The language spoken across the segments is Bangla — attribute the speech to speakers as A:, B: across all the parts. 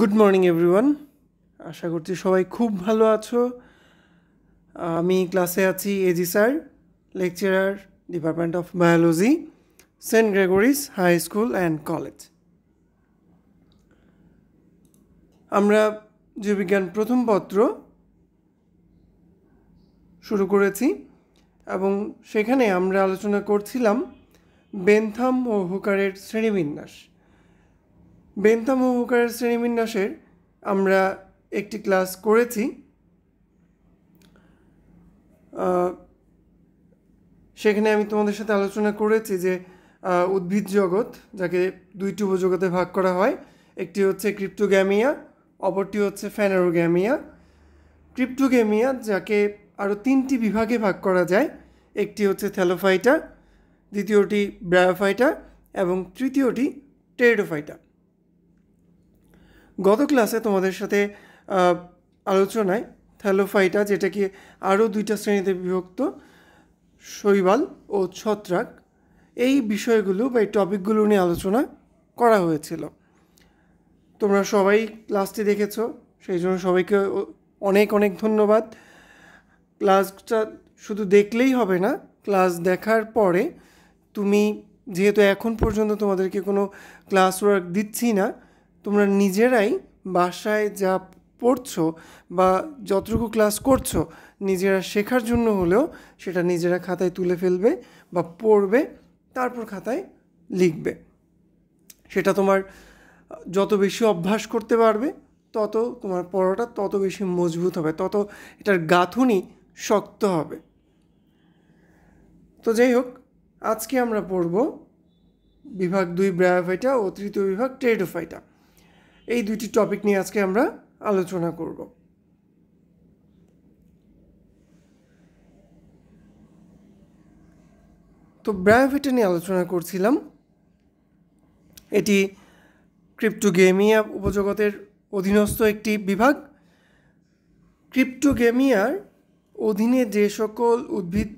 A: গুড মর্নিং এভরিওয়ান আশা করছি সবাই খুব ভালো আছো আমি ক্লাসে আছি A G sir lecturer department of biology saint Gregory's high school and college আমরা জীববিজ্ঞান প্রথম পত্র শুরু করেছি এবং সেখানে আমরা আলোচনা করছিলাম বেনথাম ও হুকারের শ্রেণীবিন্যাস বেন্থাম হুকারের শ্রেণীবিন্যাসের আমরা একটি ক্লাস করেছি সেখানে আমি তোমাদের সাথে আলোচনা করেছি যে উদ্ভিদ জগৎ যাকে দুইটি উপজগতে ভাগ করা হয় একটি হচ্ছে ক্রিপ্টোগ্যামিয়া অপরটি হচ্ছে ফ্যানারোগ্যামিয়া ক্রিপ্টোগ্যামিয়া যাকে আরও তিনটি বিভাগে ভাগ করা যায় একটি হচ্ছে থ্যালোফাইটা দ্বিতীয়টি ব্রায়োফাইটা এবং তৃতীয়টি টেরোফাইটা গত ক্লাসে তোমাদের সাথে আলোচনায় থ্যালোফাইটা যেটাকে আরও দুইটা শ্রেণীতে বিভক্ত শৈবাল ও ছত্রাক এই বিষয়গুলো বা এই টপিকগুলো নিয়ে আলোচনা করা হয়েছিল তোমরা সবাই ক্লাসটি দেখেছো সেই জন্য সবাইকে অনেক অনেক ধন্যবাদ ক্লাসটা শুধু দেখলেই হবে না ক্লাস দেখার পরে তুমি যেহেতু এখন পর্যন্ত তোমাদেরকে কোনো ক্লাস ওয়ার্ক দিচ্ছি না তোমরা নিজেরাই বাসায় যা পড়ছো বা যতটুকু ক্লাস করছো নিজেরা শেখার জন্য হলেও সেটা নিজেরা খাতায় তুলে ফেলবে বা পড়বে তারপর খাতায় লিখবে সেটা তোমার যত বেশি অভ্যাস করতে পারবে তত তোমার পড়াটা তত বেশি মজবুত হবে তত এটার গাঁথুনি শক্ত হবে তো যাই হোক আজকে আমরা পড়ব বিভাগ দুই ব্রায়োফাইটা ও তৃতীয় বিভাগ টেরোফাইটা এই দুইটি টপিক নিয়ে আজকে আমরা আলোচনা করব তো ব্রায়োভিটা নিয়ে আলোচনা করছিলাম এটি ক্রিপ্টোগেমিয়া উপজগতের অধীনস্থ একটি বিভাগ ক্রিপ্টোগেমিয়ার অধীনে যে সকল উদ্ভিদ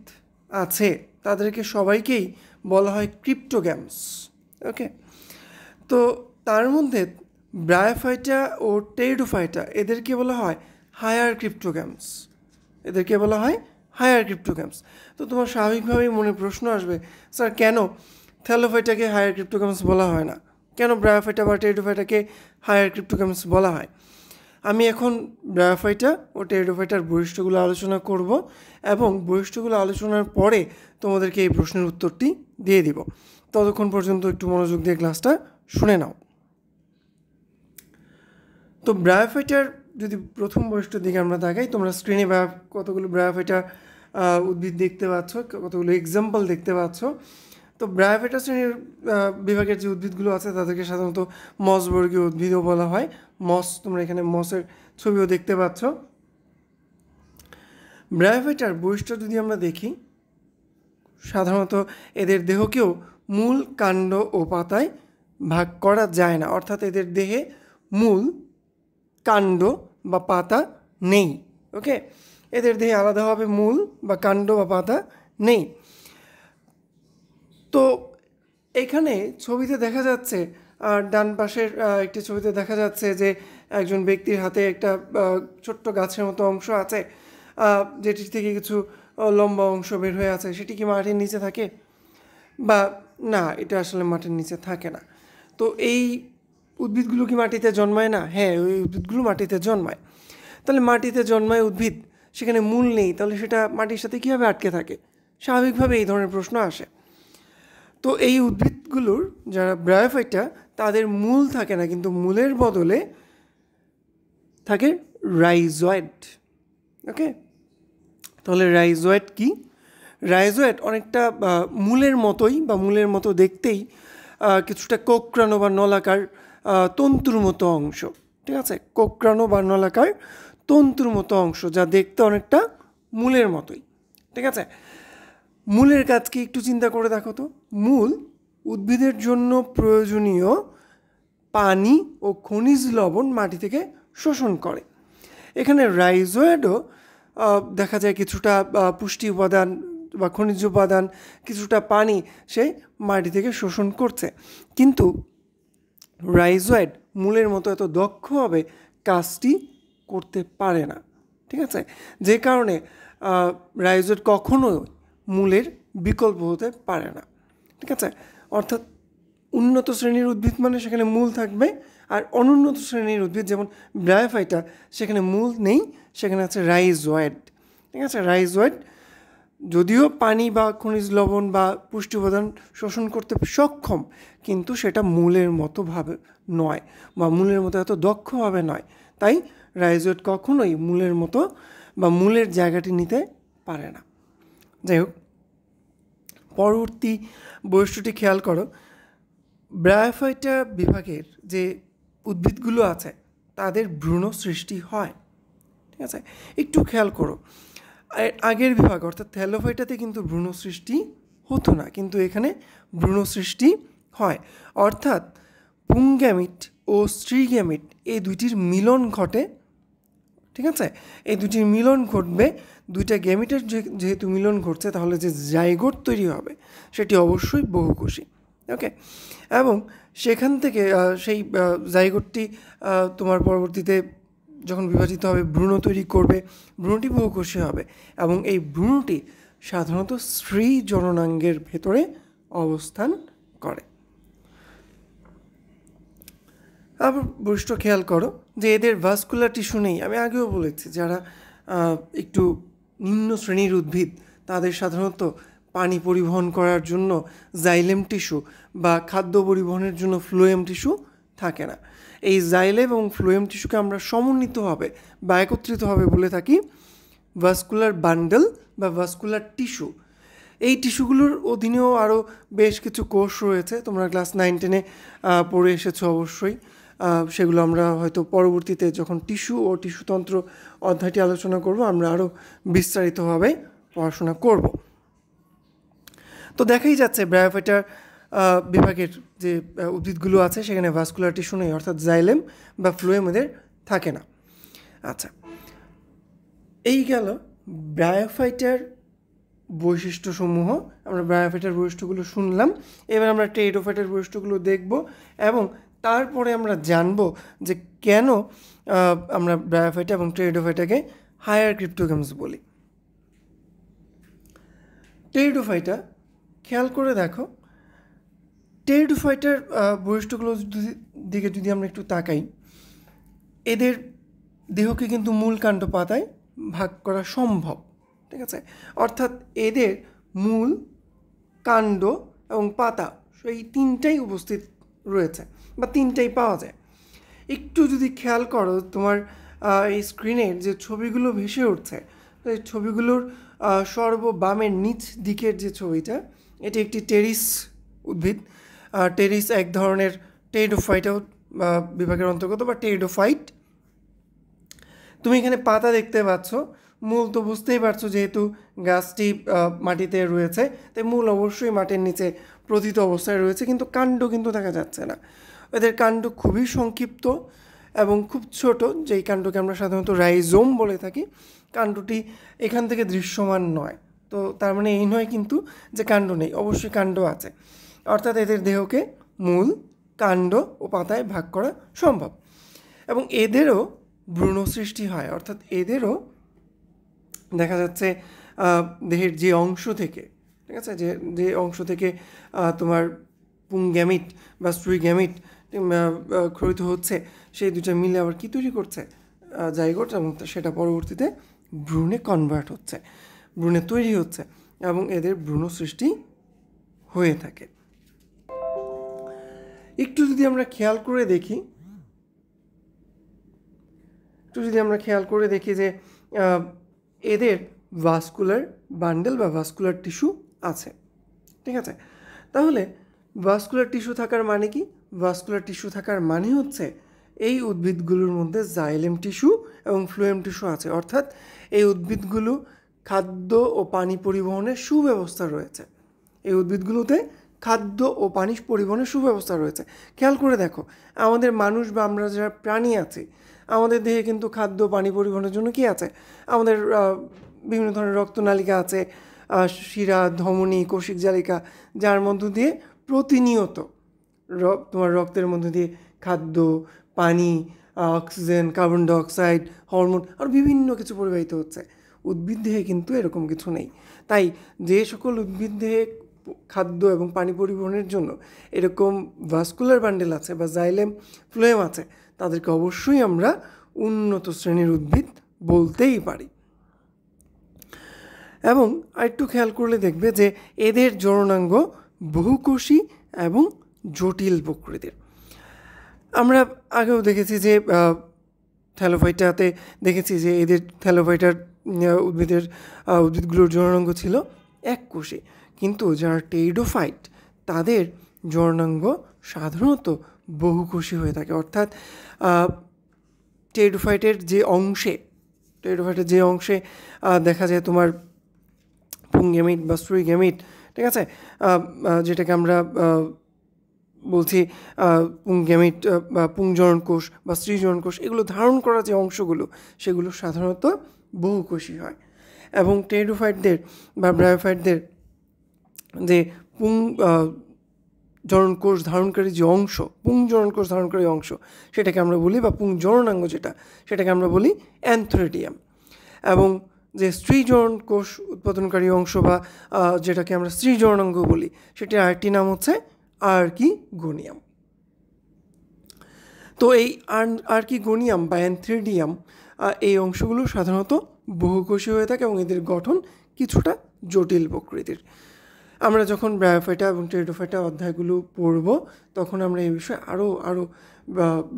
A: আছে তাদেরকে সবাইকেই বলা হয় ক্রিপ্টোগ্যামস ওকে তো তার মধ্যে ব্রায়োফাইটা ও টেরিডোফাইটা এদেরকে বলা হয় হায়ার ক্রিপ্টোগ্যামস এদেরকে বলা হয় হায়ার ক্রিপ্টোগ্যামস তো তোমার স্বাভাবিকভাবেই মনে প্রশ্ন আসবে স্যার কেন থ্যালোফাইটাকে হায়ার ক্রিপ্টোগ্যামস বলা হয় না কেন ব্রায়োফাইটা বা টেরিডোফাইটাকে হায়ার ক্রিপ্টোগ্যামস বলা হয় আমি এখন ব্রায়োফাইটা ও টেরিডোফাইটার বৈশিষ্ট্যগুলো আলোচনা করব এবং বৈশিষ্ট্যগুলো আলোচনার পরে তোমাদেরকে এই প্রশ্নের উত্তরটি দিয়ে দিব ততক্ষণ পর্যন্ত একটু মনোযোগ দিয়ে ক্লাসটা শুনে নাও তো ব্রায়োফাইটার যদি প্রথম বয়সটার দিকে আমরা তাকাই তোমরা স্ক্রিনে কতগুলো ব্রায়োফাইটার উদ্ভিদ দেখতে পাচ্ছ কতগুলো এক্সাম্পল দেখতে পাচ্ছ তো ব্রায়োফাইটা শ্রেণীর বিভাগের যে উদ্ভিদগুলো আছে তাদেরকে সাধারণত মসবর্গীয় উদ্ভিদও বলা হয় মস তোমরা এখানে মসের ছবিও দেখতে পাচ্ছ ব্রায়োফাইটার বৈশিষ্ট্য যদি আমরা দেখি সাধারণত এদের দেহকেও মূল কাণ্ড ও পাতায় ভাগ করা যায় না অর্থাৎ এদের দেহে মূল কাণ্ড বা পাতা নেই ওকে এদের দেহে আলাদাভাবে মূল বা কাণ্ড বা পাতা নেই তো এখানে ছবিতে দেখা যাচ্ছে আর ডান পাশের একটি ছবিতে দেখা যাচ্ছে যে একজন ব্যক্তির হাতে একটা ছোট্ট গাছের মতো অংশ আছে যেটির থেকে কিছু লম্বা অংশ বের হয়ে আছে সেটি কি মাটির নিচে থাকে বা না এটা আসলে মাটির নিচে থাকে না তো এই উদ্ভিদগুলো কি মাটিতে জন্মায় না হ্যাঁ ওই উদ্ভিদগুলো মাটিতে জন্মায় তাহলে মাটিতে জন্মায় উদ্ভিদ সেখানে মূল নেই তাহলে সেটা মাটির সাথে কীভাবে আটকে থাকে স্বাভাবিকভাবে এই ধরনের প্রশ্ন আসে তো এই উদ্ভিদগুলোর যারা ব্রায়োফাইটটা তাদের মূল থাকে না কিন্তু মূলের বদলে থাকে রাইজয়েড ওকে তাহলে রাইজয়েড কি রাইজয়েড অনেকটা মূলের মতোই বা মূলের মতো দেখতেই কিছুটা কোকরানো বা নলাকার তন্তুর মতো অংশ ঠিক আছে কোকরানো বা নলাকার তন্তুর মতো অংশ যা দেখতে অনেকটা মূলের মতোই ঠিক আছে মূলের কাজ কি একটু চিন্তা করে দেখো তো মূল উদ্ভিদের জন্য প্রয়োজনীয় পানি ও খনিজ লবণ মাটি থেকে শোষণ করে এখানে রাইজোয়েডও দেখা যায় কিছুটা পুষ্টি উপাদান বা খনিজ উপাদান কিছুটা পানি সে মাটি থেকে শোষণ করছে কিন্তু রাইজয়েড মূলের মতো এত দক্ষভাবে কাজটি করতে পারে না ঠিক আছে যে কারণে রাইজয়েড কখনোই মূলের বিকল্প হতে পারে না ঠিক আছে অর্থাৎ উন্নত শ্রেণীর উদ্ভিদ মানে সেখানে মূল থাকবে আর অনুন্নত শ্রেণীর উদ্ভিদ যেমন ব্রায়োফাইটা সেখানে মূল নেই সেখানে আছে রাইজয়েড ঠিক আছে রাইজয়েড যদিও পানি বা খনিজ লবণ বা পুষ্টি উপাদান শোষণ করতে সক্ষম কিন্তু সেটা মূলের মতোভাবে নয় বা মূলের মতো এত দক্ষভাবে নয় তাই রাইজোট কখনোই মূলের মতো বা মূলের জায়গাটি নিতে পারে না যাই হোক পরবর্তী বৈশিষ্ট্যটি খেয়াল করো ব্রায়োফাইটা বিভাগের যে উদ্ভিদগুলো আছে তাদের ভ্রূণ সৃষ্টি হয় ঠিক আছে একটু খেয়াল করো আগের বিভাগ অর্থাৎ থ্যালোফাইটাতে কিন্তু ভ্রূণ সৃষ্টি হতো না কিন্তু এখানে ভ্রূণ সৃষ্টি হয় অর্থাৎ পুংগ্যামিট ও স্ত্রীগ্যামিট এই দুইটির মিলন ঘটে ঠিক আছে এই দুটির মিলন ঘটবে দুইটা গ্যামিটের যেহেতু মিলন ঘটছে তাহলে যে জাইগোট তৈরি হবে সেটি অবশ্যই বহুকোষী ওকে এবং সেখান থেকে সেই জাইগোটটি তোমার পরবর্তীতে যখন বিভাজিত হবে ভ্রূণ তৈরি করবে ভ্রূণটি বহুকোষী হবে এবং এই ভ্রূণটি সাধারণত স্ত্রী জননাঙ্গের ভেতরে অবস্থান করে আবার বৈশিষ্ট্য খেয়াল করো যে এদের ভাস্কুলার টিস্যু নেই আমি আগেও বলেছি যারা একটু নিম্ন শ্রেণীর উদ্ভিদ তাদের সাধারণত পানি পরিবহন করার জন্য জাইলেম টিস্যু বা খাদ্য পরিবহনের জন্য ফ্লোয়েম টিস্যু থাকে না এই জাইলেম এবং ফ্লুয়েম টিস্যুকে আমরা সমন্বিতভাবে বা একত্রিতভাবে বলে থাকি ভাস্কুলার বান্ডেল বা ভাস্কুলার টিস্যু এই টিস্যুগুলোর অধীনেও আরও বেশ কিছু কোর্স রয়েছে তোমরা ক্লাস নাইন টেনে পড়ে এসেছো অবশ্যই সেগুলো আমরা হয়তো পরবর্তীতে যখন টিস্যু ও টিস্যুতন্ত্র অধ্যায়টি আলোচনা করব আমরা আরও বিস্তারিতভাবে পড়াশোনা করব তো দেখাই যাচ্ছে ব্রায়োফাইটার বিভাগের যে উদ্ভিদগুলো আছে সেখানে ভাস্কুলার টিস্যু নেই অর্থাৎ জাইলেম বা ফ্লুয়েম এদের থাকে না আচ্ছা এই গেল ব্রায়োফাইটার বৈশিষ্ট্যসমূহ আমরা ব্রায়োফাইটার বৈশিষ্ট্যগুলো শুনলাম এবার আমরা টেডোফাইটার বৈশিষ্ট্যগুলো দেখব এবং তারপরে আমরা জানব যে কেন আমরা ব্রায়োফাইটা এবং টেরিডোফাইটাকে হায়ার ক্রিপ্টোগেমস বলি টেরিডোফাইটা খেয়াল করে দেখো ফাইটার বৈশিষ্ট্যগুলোর দিকে যদি আমরা একটু তাকাই এদের দেহকে কিন্তু মূল কাণ্ড পাতায় ভাগ করা সম্ভব ঠিক আছে অর্থাৎ এদের মূল কাণ্ড এবং পাতা এই তিনটাই উপস্থিত রয়েছে বা তিনটাই পাওয়া যায় একটু যদি খেয়াল করো তোমার এই স্ক্রিনের যে ছবিগুলো ভেসে উঠছে এই ছবিগুলোর সর্ব বামের নিচ দিকের যে ছবিটা এটি একটি টেরিস উদ্ভিদ টেরিস এক ধরনের টেরিডোফাইটাও বিভাগের অন্তর্গত বা ফাইট তুমি এখানে পাতা দেখতে পাচ্ছ মূল তো বুঝতেই পারছো যেহেতু গাছটি মাটিতে রয়েছে তাই মূল অবশ্যই মাটির নিচে প্রথিত অবস্থায় রয়েছে কিন্তু কাণ্ড কিন্তু দেখা যাচ্ছে না এদের কাণ্ড খুবই সংক্ষিপ্ত এবং খুব ছোট যেই কাণ্ডকে আমরা সাধারণত রাইজোম বলে থাকি কাণ্ডটি এখান থেকে দৃশ্যমান নয় তো তার মানে এই নয় কিন্তু যে কাণ্ড নেই অবশ্যই কাণ্ড আছে অর্থাৎ এদের দেহকে মূল কাণ্ড ও পাতায় ভাগ করা সম্ভব এবং এদেরও ভ্রূণ সৃষ্টি হয় অর্থাৎ এদেরও দেখা যাচ্ছে দেহের যে অংশ থেকে ঠিক আছে যে যে অংশ থেকে তোমার পুংগ্যামিট বা গ্যামিট ক্ষরিত হচ্ছে সেই দুটা মিলে আবার কী তৈরি করছে জাইগোট এবং সেটা পরবর্তীতে ভ্রূণে কনভার্ট হচ্ছে ভ্রূণে তৈরি হচ্ছে এবং এদের ভ্রূণ সৃষ্টি হয়ে থাকে একটু যদি আমরা খেয়াল করে দেখি একটু যদি আমরা খেয়াল করে দেখি যে এদের ভাস্কুলার বান্ডেল বা ভাস্কুলার টিস্যু আছে ঠিক আছে তাহলে ভাস্কুলার টিস্যু থাকার মানে কি ভাস্কুলার টিস্যু থাকার মানে হচ্ছে এই উদ্ভিদগুলোর মধ্যে জাইলেম টিস্যু এবং ফ্লুয়েম টিস্যু আছে অর্থাৎ এই উদ্ভিদগুলো খাদ্য ও পানি পরিবহনের সুব্যবস্থা রয়েছে এই উদ্ভিদগুলোতে খাদ্য ও পানি পরিবহনের সুব্যবস্থা রয়েছে খেয়াল করে দেখো আমাদের মানুষ বা আমরা যারা প্রাণী আছি আমাদের দেহে কিন্তু খাদ্য পানি পরিবহনের জন্য কী আছে আমাদের বিভিন্ন ধরনের রক্তনালিকা আছে শিরা ধমনী কৌশিক জালিকা যার মধ্য দিয়ে প্রতিনিয়ত তোমার রক্তের মধ্য দিয়ে খাদ্য পানি অক্সিজেন কার্বন ডাইঅক্সাইড হরমোন আর বিভিন্ন কিছু পরিবাহিত হচ্ছে উদ্ভিদ দেহে কিন্তু এরকম কিছু নেই তাই যে সকল উদ্ভিদ দেহে খাদ্য এবং পানি পরিবহনের জন্য এরকম ভাস্কুলার বান্ডেল আছে বা জাইলেম ফ্লোয়েম আছে তাদেরকে অবশ্যই আমরা উন্নত শ্রেণীর উদ্ভিদ বলতেই পারি এবং আরেকটু খেয়াল করলে দেখবে যে এদের জননাঙ্গ বহুকোষী এবং জটিল প্রকৃতির আমরা আগেও দেখেছি যে থ্যালোফাইটাতে দেখেছি যে এদের থ্যালোফাইটার উদ্ভিদের উদ্ভিদগুলোর জননাঙ্গ ছিল এক কোষী কিন্তু যারা টেইডোফাইট তাদের জর্ণাঙ্গ সাধারণত বহুকোষী হয়ে থাকে অর্থাৎ টেইডোফাইটের যে অংশে টেইডোফাইটের যে অংশে দেখা যায় তোমার পুংগ্যামিট বা গ্যামিট ঠিক আছে যেটাকে আমরা বলছি পুংগ্যামিট বা পুংজরণ কোষ বা স্ত্রীজরণ কোষ এগুলো ধারণ করা যে অংশগুলো সেগুলো সাধারণত বহুকোষী হয় এবং টেডোফাইটদের বা ব্রায়োফাইটদের যে পুং জরণ কোষ ধারণকারী যে অংশ পুং জরণ কোষ ধারণকারী অংশ সেটাকে আমরা বলি বা পুং জরণাঙ্গ যেটা সেটাকে আমরা বলি অ্যান্থ্রেডিয়াম এবং যে স্ত্রী জনন কোষ উৎপাদনকারী অংশ বা যেটাকে আমরা স্ত্রী স্ত্রীজরণাঙ্গ বলি সেটির আরেকটি নাম হচ্ছে আর কি গোনিয়াম তো এই আর কি গোনিয়াম বা অ্যান্থ্রেডিয়াম এই অংশগুলো সাধারণত বহুকোষী হয়ে থাকে এবং এদের গঠন কিছুটা জটিল প্রকৃতির আমরা যখন ব্রায়োফাইটা এবং টেরিডোফাইটা অধ্যায়গুলো পড়ব তখন আমরা এই বিষয়ে আরও আরও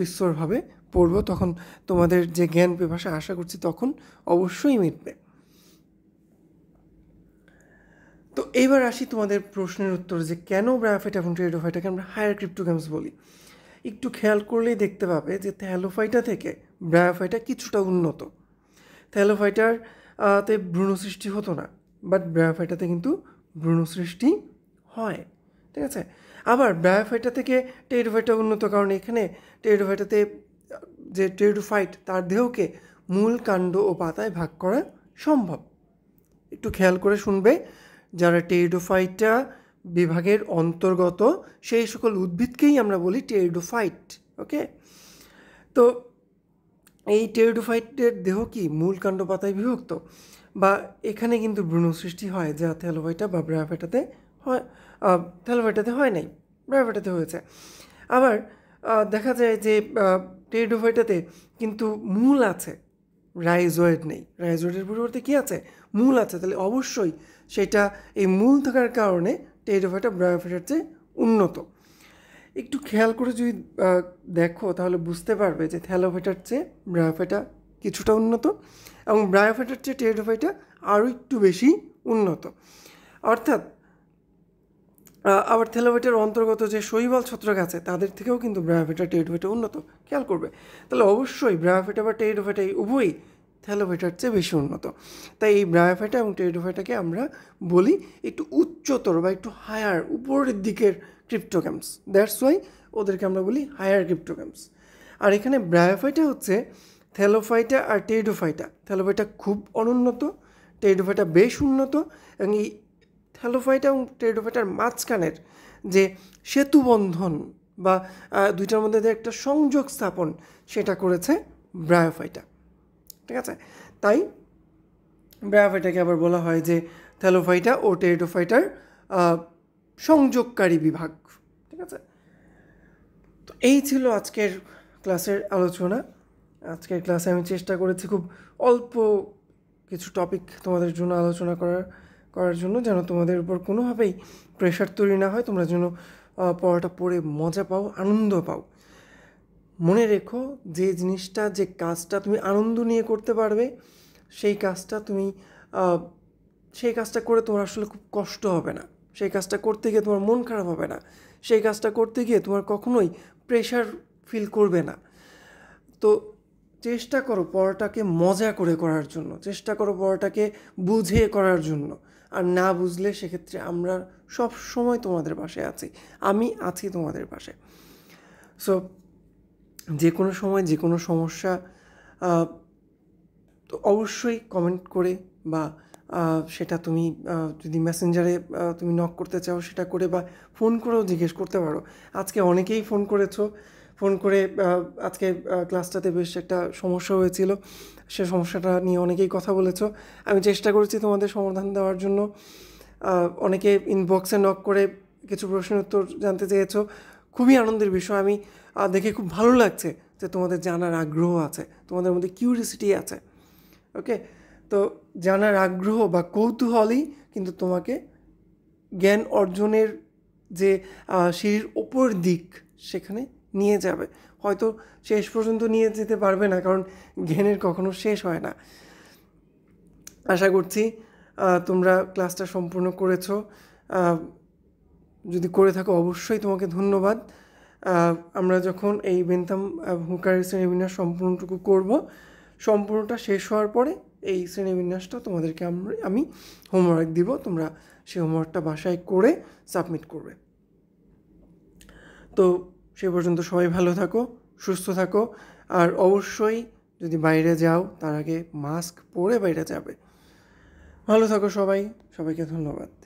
A: বিস্তরভাবে পড়ব তখন তোমাদের যে জ্ঞান পেভাষা আশা করছি তখন অবশ্যই মিটবে তো এইবার আসি তোমাদের প্রশ্নের উত্তর যে কেন ব্রায়োফাইটা এবং টেরিডোফাইটাকে আমরা হায়ার গেমস বলি একটু খেয়াল করলেই দেখতে পাবে যে থ্যালোফাইটা থেকে ব্রায়োফাইটা কিছুটা উন্নত থ্যালোফাইটার তে ভ্রূণ সৃষ্টি হতো না বাট ব্রায়োফাইটাতে কিন্তু ভ্রূণ সৃষ্টি হয় ঠিক আছে আবার ব্যায়োফাইটা থেকে টেরোফাইটা উন্নত কারণ এখানে টেরোফাইটাতে যে টেরোফাইট তার দেহকে মূল কাণ্ড ও পাতায় ভাগ করা সম্ভব একটু খেয়াল করে শুনবে যারা টেরোফাইটা বিভাগের অন্তর্গত সেই সকল উদ্ভিদকেই আমরা বলি টেরোফাইট ওকে তো এই টেরোডোফাইটের দেহ কি মূল কাণ্ড পাতায় বিভক্ত বা এখানে কিন্তু ব্রণ সৃষ্টি হয় যা থ্যালোভাইটা বা ব্রায়াফেটাতে হয় থ্যালোভাইটাতে হয় নাই ব্রাভেটাতে হয়েছে আবার দেখা যায় যে টেরিডোভাইটাতে কিন্তু মূল আছে রাইজয়েড নেই রাইজয়েডের পরিবর্তে কী আছে মূল আছে তাহলে অবশ্যই সেটা এই মূল থাকার কারণে টেরিডোভাইটা ব্রায়োফাইটার চেয়ে উন্নত একটু খেয়াল করে যদি দেখো তাহলে বুঝতে পারবে যে থ্যালোভেটার চেয়ে ব্রায়োফাইটা কিছুটা উন্নত এবং ব্রায়োফাইটার চেয়ে টেরিডোফাইটা আরও একটু বেশি উন্নত অর্থাৎ আবার থেলোভাইটার অন্তর্গত যে শৈবাল ছত্রাক আছে তাদের থেকেও কিন্তু ব্রায়োফাইটা টেরোফাইটা উন্নত খেয়াল করবে তাহলে অবশ্যই ব্রায়োফাইটা বা টেরোফাইটা এই উভয়ই থ্যালোভাইটার চেয়ে বেশি উন্নত তাই এই ব্রায়োফাইটা এবং টেরিডোফাইটাকে আমরা বলি একটু উচ্চতর বা একটু হায়ার উপরের দিকের ক্রিপ্টোক্যাম্পস দ্যাটস ওয়াই ওদেরকে আমরা বলি হায়ার ক্রিপ্টোক্যাম্পস আর এখানে ব্রায়োফাইটা হচ্ছে থ্যালোফাইটা আর টেডোফাইটা থ্যালোফাইটা খুব অনুন্নত টেডোফাইটা বেশ উন্নত এবং এই থ্যালোফাইটা এবং টেডোফাইটার মাঝখানের যে সেতুবন্ধন বা দুইটার মধ্যে যে একটা সংযোগ স্থাপন সেটা করেছে ব্রায়োফাইটা ঠিক আছে তাই ব্রায়োফাইটাকে আবার বলা হয় যে থ্যালোফাইটা ও টেডোফাইটার সংযোগকারী বিভাগ ঠিক আছে তো এই ছিল আজকের ক্লাসের আলোচনা আজকের ক্লাসে আমি চেষ্টা করেছি খুব অল্প কিছু টপিক তোমাদের জন্য আলোচনা করার করার জন্য যেন তোমাদের উপর কোনোভাবেই প্রেশার তৈরি না হয় তোমরা যেন পড়াটা পড়ে মজা পাও আনন্দ পাও মনে রেখো যে জিনিসটা যে কাজটা তুমি আনন্দ নিয়ে করতে পারবে সেই কাজটা তুমি সেই কাজটা করে তোমার আসলে খুব কষ্ট হবে না সেই কাজটা করতে গিয়ে তোমার মন খারাপ হবে না সেই কাজটা করতে গিয়ে তোমার কখনোই প্রেশার ফিল করবে না তো চেষ্টা করো পড়াটাকে মজা করে করার জন্য চেষ্টা করো পড়াটাকে বুঝে করার জন্য আর না বুঝলে সেক্ষেত্রে আমরা সব সময় তোমাদের পাশে আছি আমি আছি তোমাদের পাশে সো যে কোনো সময় যে কোনো সমস্যা তো অবশ্যই কমেন্ট করে বা সেটা তুমি যদি মেসেঞ্জারে তুমি নক করতে চাও সেটা করে বা ফোন করেও জিজ্ঞেস করতে পারো আজকে অনেকেই ফোন করেছো ফোন করে আজকে ক্লাসটাতে বেশ একটা সমস্যা হয়েছিল সে সমস্যাটা নিয়ে অনেকেই কথা বলেছ আমি চেষ্টা করেছি তোমাদের সমাধান দেওয়ার জন্য অনেকে ইনবক্সে নক করে কিছু প্রশ্নের উত্তর জানতে চেয়েছো খুবই আনন্দের বিষয় আমি দেখে খুব ভালো লাগছে যে তোমাদের জানার আগ্রহ আছে তোমাদের মধ্যে কিউরিয়াসিটি আছে ওকে তো জানার আগ্রহ বা কৌতূহলই কিন্তু তোমাকে জ্ঞান অর্জনের যে সিঁড়ির ওপর দিক সেখানে নিয়ে যাবে হয়তো শেষ পর্যন্ত নিয়ে যেতে পারবে না কারণ জ্ঞানের কখনো শেষ হয় না আশা করছি তোমরা ক্লাসটা সম্পূর্ণ করেছ যদি করে থাকো অবশ্যই তোমাকে ধন্যবাদ আমরা যখন এই বেন্তাম হুকার শ্রেণীবিন্যাস সম্পূর্ণটুকু করব সম্পূর্ণটা শেষ হওয়ার পরে এই শ্রেণীবিন্যাসটা তোমাদেরকে আমরা আমি হোমওয়ার্ক দিব তোমরা সেই হোমওয়ার্কটা বাসায় করে সাবমিট করবে তো সে পর্যন্ত সবাই ভালো থাকো সুস্থ থাকো আর অবশ্যই যদি বাইরে যাও তার আগে মাস্ক পরে বাইরে যাবে ভালো থাকো সবাই সবাইকে ধন্যবাদ